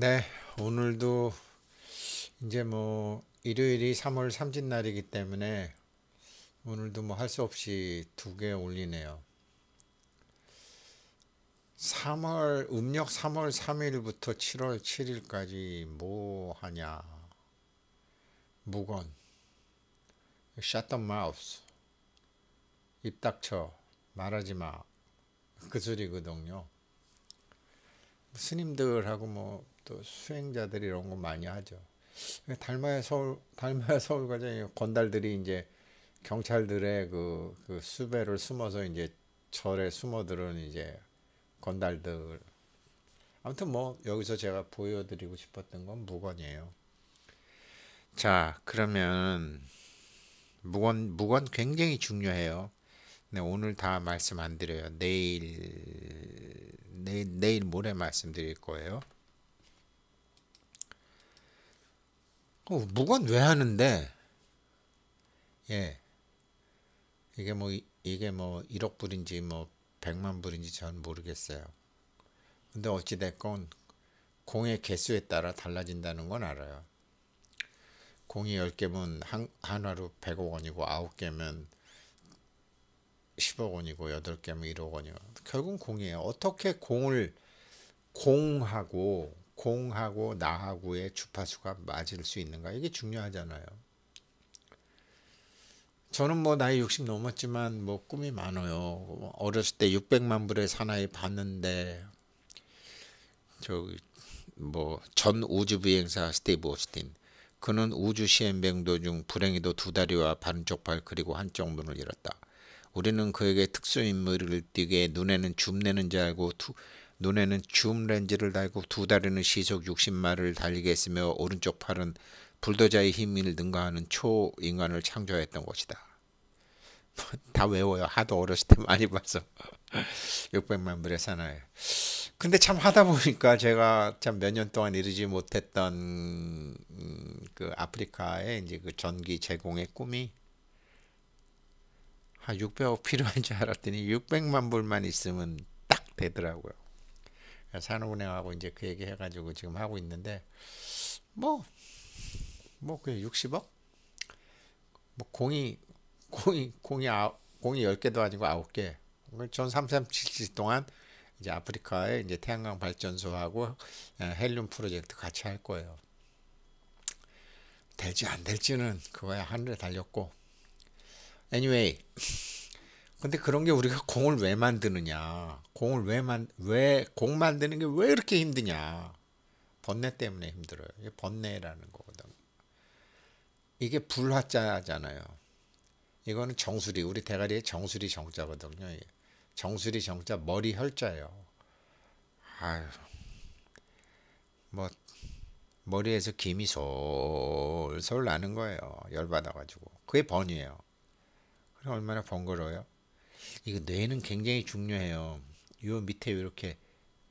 네, 오늘도 이제 뭐 일요일이 3월 3진 날이기 때문에 오늘도 뭐 할 수 없이 두 개 올리네요. 3월 음력 3월 3일부터 7월 7일까지 뭐 하냐? 무건. Shut the mouth. 입 닥쳐. 말하지 마. 그 소리거든요. 스님들하고 뭐또 수행자들이 이런 거 많이 하죠. 달마의 서울 달마의 서울 과정에 건달들이 이제 경찰들의 그, 그 수배를 숨어서 이제 절에 숨어들은 이제 건달들 아무튼 뭐 여기서 제가 보여드리고 싶었던 건 무건이에요. 자 그러면 무건 무건 굉장히 중요해요. 네, 오늘 다 말씀 안 드려요. 내일 내일 내일 모레 말씀드릴 거예요. 어, 무관 왜 하는데? 예. 이게 뭐 이게 뭐 1억 불인지 뭐 100만 불인지 전 모르겠어요. 근데 어찌 됐건 공의 개수에 따라 달라진다는 건 알아요. 공이 10개면 한, 하나로 100억 원이고 9개면 10억 원이고 8개면 1억 원이요 결국 공이에요. 어떻게 공을 공하고 공하고 나하고의 주파수가 맞을 수 있는가 이게 중요하잖아요. 저는 뭐 나이 60 넘었지만 뭐 꿈이 많아요. 어렸을 때 600만 불의 사나이 봤는데 저뭐전 우주 비행사 스티브 오스틴 그는 우주 시행병도 중 불행히도 두 다리와 반쪽 발 그리고 한쪽 눈을 잃었다. 우리는 그에게 특수 인물을 띠게 눈에는 줌내는 줄 알고 두, 눈에는 줌 렌즈를 달고 두 다리는 시속 60마를 달리게 했으며 오른쪽 팔은 불도자의 힘을 능가하는 초인간을 창조했던 것이다. 다 외워요. 하도 어렸을 때 많이 봐서. 600만 불의 사나이. 근데 참 하다 보니까 제가 참 몇 년 동안 이루지 못했던 음, 그 아프리카의 이제 그 전기 제공의 꿈이 한 600억 필요한 줄 알았더니 600만 불만 있으면 딱 되더라고요. 산업은행하고 이제 그 얘기 해가지고 지금 하고 있는데 뭐 뭐그 60억 뭐 공이 공이 공이 아 공이 10개도 아니고 9개 전 337일 동안 이제 아프리카에 이제 태양광 발전소하고 예, 헬륨 프로젝트 같이 할 거예요. 될지 안 될지는 그거야 하늘에 달렸고. Anyway, 근데 그런 게 우리가 공을 왜 만드느냐? 공을 왜 만 왜 공 만드는 게 왜 이렇게 힘드냐? 번뇌 때문에 힘들어요. 이게 번뇌라는 거거든. 이게 불화자잖아요. 이거는 정수리 우리 대가리에 정수리 정자거든요. 정수리 정자 머리 혈자예요. 아유. 뭐 머리에서 김이 솔솔 나는 거예요. 열받아 가지고. 그게 번이에요. 그럼 얼마나 번거로워요? 이거 뇌는 굉장히 중요해요. 요 밑에 이렇게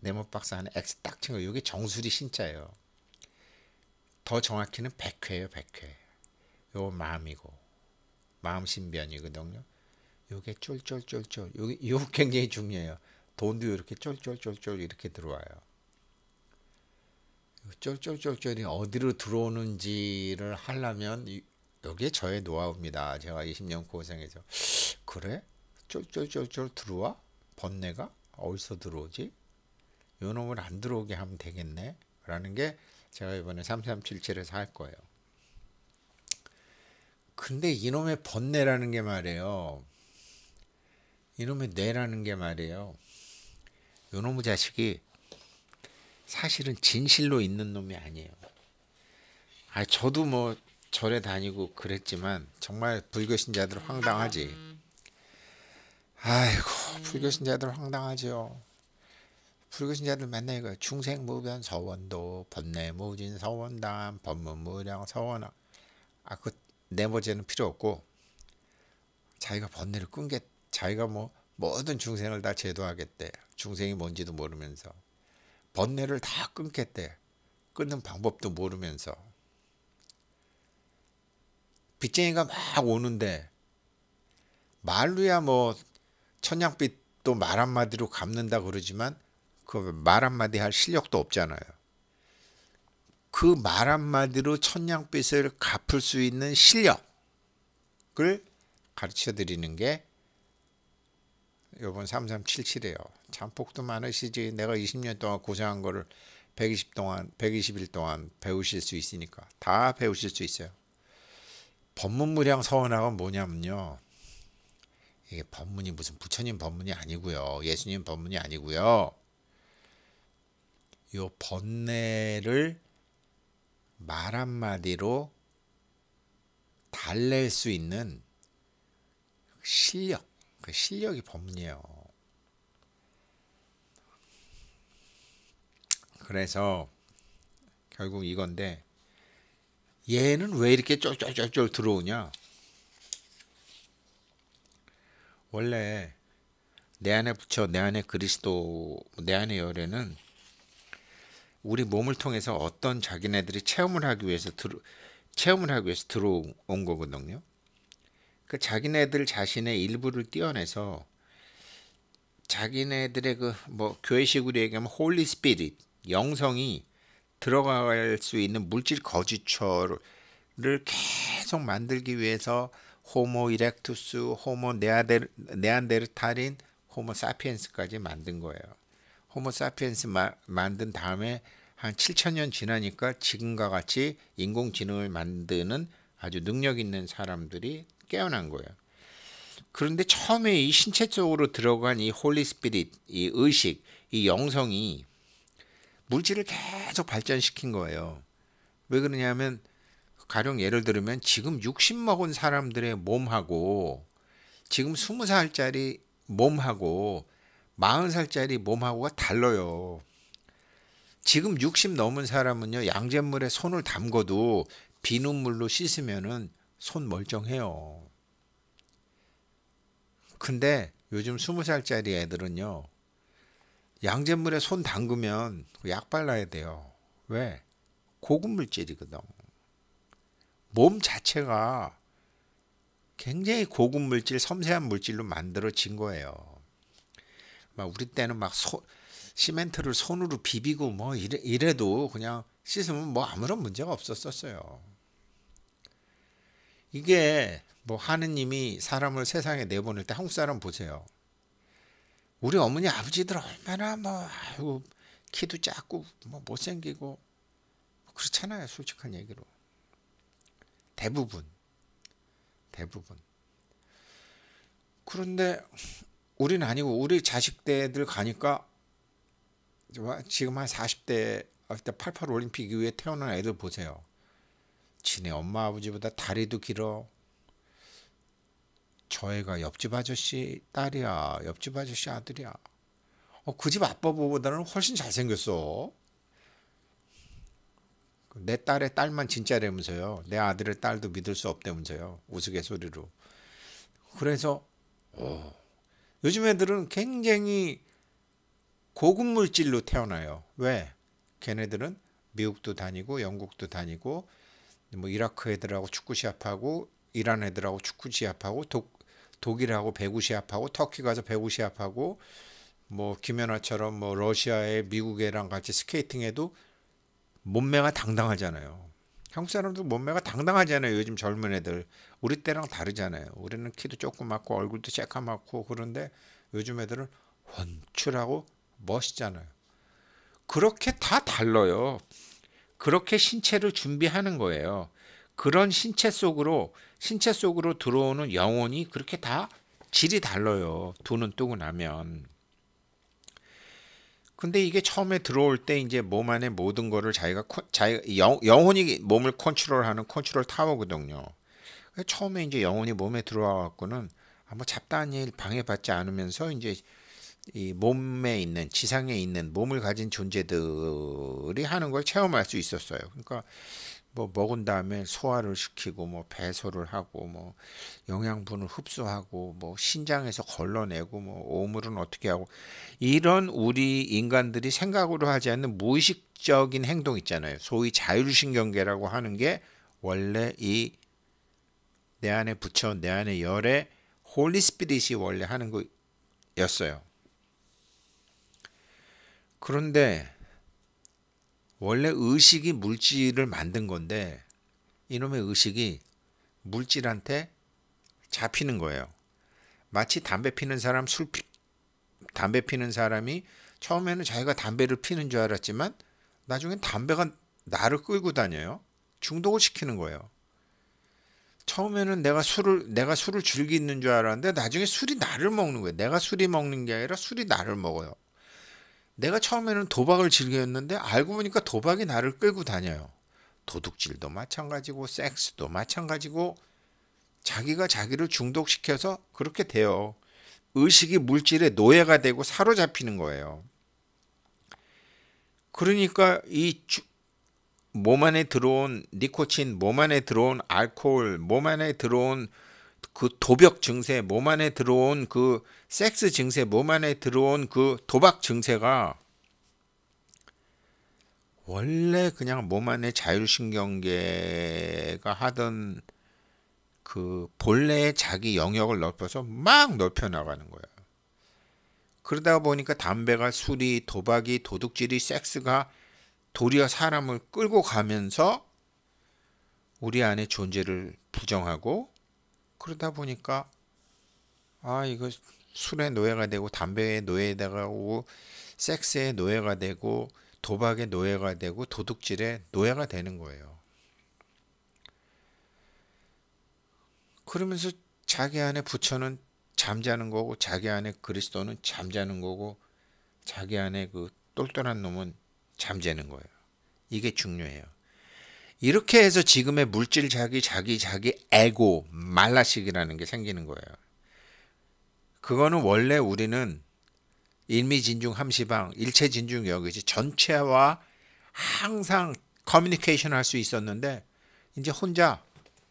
네모 박스 안에 X 딱친 거. 이게 정수리 신자예요. 더 정확히는 백회예요, 백회. 요 마음이고 마음 신변이거든요. 요게 쫄쫄쫄쫄. 요게 요 굉장히 중요해요. 돈도 이렇게 쫄쫄쫄쫄 이렇게 들어와요. 쫄쫄쫄쫄이 어디로 들어오는지를 하려면 여기 저의 노하우입니다. 제가 20년 고생해서 그래? 쫄쫄쫄쫄 들어와? 번뇌가? 어디서 들어오지? 요놈을 안 들어오게 하면 되겠네? 라는 게 제가 이번에 3377에서 할 거예요. 근데 이놈의 번뇌라는 게 말이에요. 이놈의 뇌라는 게 말이에요. 요놈의 자식이 사실은 진실로 있는 놈이 아니에요. 아, 저도 뭐 절에 다니고 그랬지만 정말 불교 신자들 황당하지. 아이고 불교 신자들 황당하죠 불교 신자들 맨날 이거 중생무변 서원도 번뇌무진 서원담 법문무량 서원아 아그 네모제는 필요 없고 자기가 번뇌를 끈게 자기가 뭐 모든 중생을 다 제도하겠대. 중생이 뭔지도 모르면서 번뇌를 다 끊겠대. 끊는 방법도 모르면서 빚쟁이가 막 오는데 말로야 뭐 천냥빛도 말 한마디로 갚는다 그러지만 그 말 한마디 할 실력도 없잖아요. 그 말 한마디로 천냥빛을 갚을 수 있는 실력을 가르쳐 드리는 게 요번 3377이에요. 잠복도 많으시지 내가 20년 동안 고생한 거를 120 동안 120일 동안 배우실 수 있으니까 다 배우실 수 있어요. 법문무량 서원학은 뭐냐면요. 이게 법문이 무슨 부처님 법문이 아니고요. 예수님 법문이 아니고요. 요 번뇌를 말 한마디로 달랠 수 있는 실력, 그 실력이 법문이에요. 그래서 결국 이건데 얘는 왜 이렇게 쫄쫄쫄쫄 들어오냐? 원래 내 안에 붙여 내 안에 그리스도, 내 안에 열애는 우리 몸을 통해서 어떤 자기네들이 체험을 하기 위해서 들어, 체험을 하기 위해서 들어온 거거든요. 그 자기네들 자신의 일부를 떼어내서 자기네들의 그 뭐 교회식으로 얘기하면 홀리 스피릿 영성이 들어갈 수 있는 물질 거주처를 계속 만들기 위해서 호모 이렉투스, 호모 네아델 네안데르탈인, 호모 사피엔스까지 만든 거예요. 호모 사피엔스 마, 만든 다음에 한 7천년 지나니까 지금과 같이 인공지능을 만드는 아주 능력 있는 사람들이 깨어난 거예요. 그런데 처음에 이 신체 쪽으로 들어간 이 홀리 스피릿, 이 의식, 이 영성이 물질을 계속 발전시킨 거예요. 왜 그러냐면 가령 예를 들면 지금 60 먹은 사람들의 몸하고 지금 20살짜리 몸하고 40살짜리 몸하고가 달라요. 지금 60 넘은 사람은요. 양잿물에 손을 담궈도 비눗물로 씻으면은 손 멀쩡해요. 근데 요즘 20살짜리 애들은요. 양잿물에 손 담그면 약 발라야 돼요. 왜? 고급 물질이거든. 몸 자체가 굉장히 고급 물질, 섬세한 물질로 만들어진 거예요. 막 우리 때는 막 소, 시멘트를 손으로 비비고 뭐 이래, 이래도 그냥 씻으면 뭐 아무런 문제가 없었었어요. 이게 뭐 하느님이 사람을 세상에 내보낼 때 한국 사람 보세요. 우리 어머니 아버지들 얼마나 뭐아이 키도 작고 뭐 못생기고 그렇잖아요 솔직한 얘기로 대부분. 대부분. 그런데 우리는 아니고 우리 자식 대들 가니까 지금 한 40대 88 올림픽 이후에 태어난 애들 보세요. 지네 엄마 아버지보다 다리도 길어. 저 애가 옆집 아저씨 딸이야. 옆집 아저씨 아들이야. 어, 그집 아빠보다는 훨씬 잘생겼어. 그 내 딸의 딸만 진짜라면서요. 내 아들의 딸도 믿을 수 없다면서요. 우스갯소리로. 그래서 오, 어, 요즘 애들은 굉장히 고급 물질로 태어나요. 왜? 걔네들은 미국도 다니고 영국도 다니고 뭐 이라크 애들하고 축구 시합하고 이란 애들하고 축구 시합하고 독, 독일하고 배구 시합하고 터키 가서 배구 시합하고 뭐 김연아처럼 뭐 러시아에 미국 애랑 같이 스케이팅해도 몸매가 당당하잖아요. 한국 사람도 몸매가 당당하잖아요. 요즘 젊은 애들 우리 때랑 다르잖아요. 우리는 키도 조그맣고 얼굴도 새까맣고 그런데 요즘 애들은 원출하고 멋있잖아요. 그렇게 다 달라요. 그렇게 신체를 준비하는 거예요. 그런 신체 속으로 신체 속으로 들어오는 영혼이 그렇게 다 질이 달라요. 두눈 뜨고 나면 근데 이게 처음에 들어올 때 이제 몸 안에 모든 거를 자기가 코, 자기 영, 혼이 몸을 컨트롤하는 컨트롤 타워거든요. 처음에 이제 영혼이 몸에 들어와 갖고는 아마 잡다한 일 방해받지 않으면서 이제 이 몸에 있는 지상에 있는 몸을 가진 존재들이 하는 걸 체험할 수 있었어요. 그러니까 뭐 먹은 다음에 소화를 시키고 뭐 배소를 하고 뭐 영양분을 흡수하고 뭐 신장에서 걸러내고 뭐 오물은 어떻게 하고 이런 우리 인간들이 생각으로 하지 않는 무의식적인 행동 있잖아요. 소위 자율신경계라고 하는 게 원래 이 내 안에 붙여 내 안에 열에 홀리 스피릿이 원래 하는 거였어요. 그런데 원래 의식이 물질을 만든 건데 이놈의 의식이 물질한테 잡히는 거예요. 마치 담배 피는 사람 술 피, 담배 피는 사람이 처음에는 자기가 담배를 피는 줄 알았지만 나중엔 담배가 나를 끌고 다녀요. 중독을 시키는 거예요. 처음에는 내가 술을 내가 술을 즐기는 줄 알았는데 나중에 술이 나를 먹는 거예요. 내가 술이 먹는 게 아니라 술이 나를 먹어요. 내가 처음에는 도박을 즐겼는데 알고 보니까 도박이 나를 끌고 다녀요. 도둑질도 마찬가지고 섹스도 마찬가지고 자기가 자기를 중독시켜서 그렇게 돼요. 의식이 물질의 노예가 되고 사로잡히는 거예요. 그러니까 이 주, 몸 안에 들어온 니코틴, 몸 안에 들어온 알코올, 몸 안에 들어온 그 도벽 증세, 몸 안에 들어온 그 섹스 증세, 몸 안에 들어온 그 도박 증세가 원래 그냥 몸 안에 자율신경계가 하던 그 본래의 자기 영역을 넓혀서 막 넓혀 나가는 거야. 그러다 보니까 담배가 술이 도박이 도둑질이 섹스가 도리어 사람을 끌고 가면서 우리 안에 존재를 부정하고 그러다 보니까 아 이거 술의 노예가 되고 담배의 노예가되고 섹스의 노예가 되고 도박의 노예가 되고 도둑질의 노예가 되는 거예요. 그러면서 자기 안에 부처는 잠자는 거고 자기 안에 그리스도는 잠자는 거고 자기 안에 그 똘똘한 놈은 잠재는 거예요. 이게 중요해요. 이렇게 해서 지금의 물질 자기 자기 자기 에고 말라식이라는 게 생기는 거예요. 그거는 원래 우리는 일미 진중 함시방 일체 진중 여기지 전체와 항상 커뮤니케이션 할 수 있었는데 이제 혼자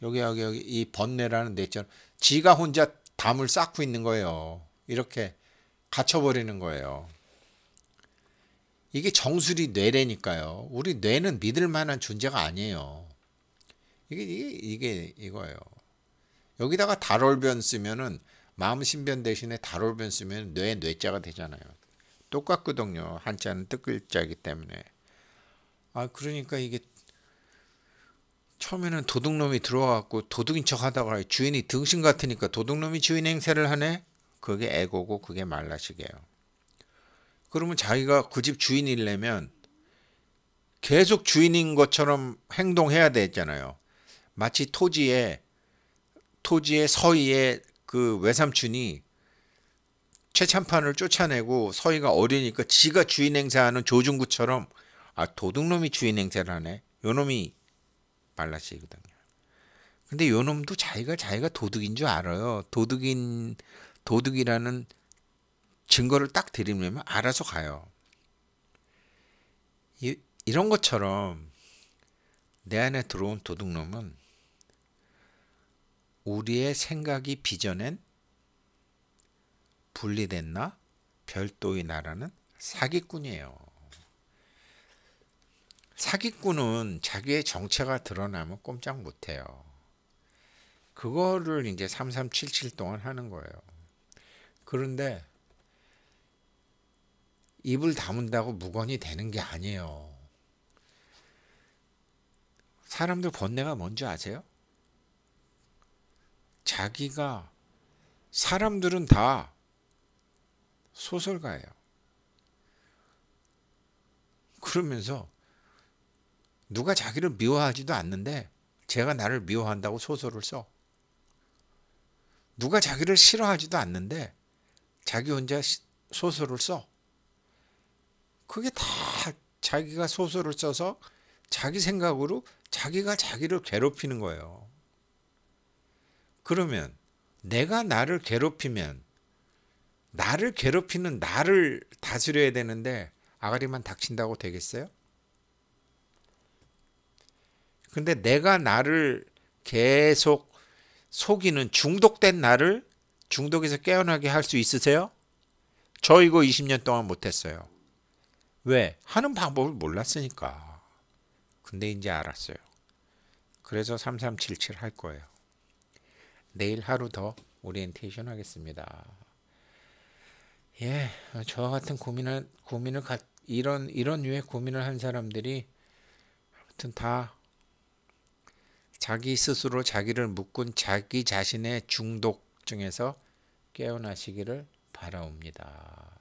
여기 여기 여기 이 번뇌라는 데 있잖아. 지가 혼자 담을 쌓고 있는 거예요. 이렇게 갇혀 버리는 거예요. 이게 정수리 뇌래니까요. 우리 뇌는 믿을 만한 존재가 아니에요. 이게 이게, 이게 이거예요. 여기다가 달월변 쓰면은 마음 신변 대신에 달월변 쓰면 뇌 뇌자가 되잖아요. 똑같거든요. 한자는 뜻글자이기 때문에. 아 그러니까 이게 처음에는 도둑놈이 들어와갖고 도둑인 척 하다가 주인이 등신 같으니까 도둑놈이 주인 행세를 하네? 그게 에고고 그게 말라식이에요. 그러면 자기가 그 집 주인이려면 계속 주인인 것처럼 행동해야 되잖아요. 마치 토지에 토지의 서희의 그 외삼촌이 최참판을 쫓아내고 서희가 어리니까 지가 주인 행사하는 조중구처럼 아 도둑놈이 주인 행세를 하네. 요놈이 발라시거든요. 근데 요놈도 자기가 자기가 도둑인 줄 알아요. 도둑인 도둑이라는 증거를 딱드리면 알아서 가요. 이, 이런 것처럼 내 안에 들어온 도둑놈은 우리의 생각이 빚어낸 분리된 나 별도의 나라는 사기꾼이에요. 사기꾼은 자기의 정체가 드러나면 꼼짝 못해요. 그거를 이제 3377 동안 하는 거예요. 그런데 입을 다문다고 무건이 되는 게 아니에요. 사람들 번뇌가 뭔지 아세요? 자기가 사람들은 다 소설가예요. 그러면서 누가 자기를 미워하지도 않는데 제가 나를 미워한다고 소설을 써. 누가 자기를 싫어하지도 않는데 자기 혼자 소설을 써. 그게 다 자기가 소설을 써서 자기 생각으로 자기가 자기를 괴롭히는 거예요. 그러면 내가 나를 괴롭히면 나를 괴롭히는 나를 다스려야 되는데 아가리만 닥친다고 되겠어요? 근데 내가 나를 계속 속이는 중독된 나를 중독에서 깨어나게 할 수 있으세요? 저 이거 20년 동안 못했어요. 왜? 하는 방법을 몰랐으니까. 근데 이제 알았어요. 그래서 3377 할 거예요. 내일 하루 더 오리엔테이션 하겠습니다. 예, 저 같은 고민을 고민을 가, 이런 이런 류의 고민을 한 사람들이 아무튼 다 자기 스스로 자기를 묶은 자기 자신의 중독 중에서 깨어나시기를 바라옵니다.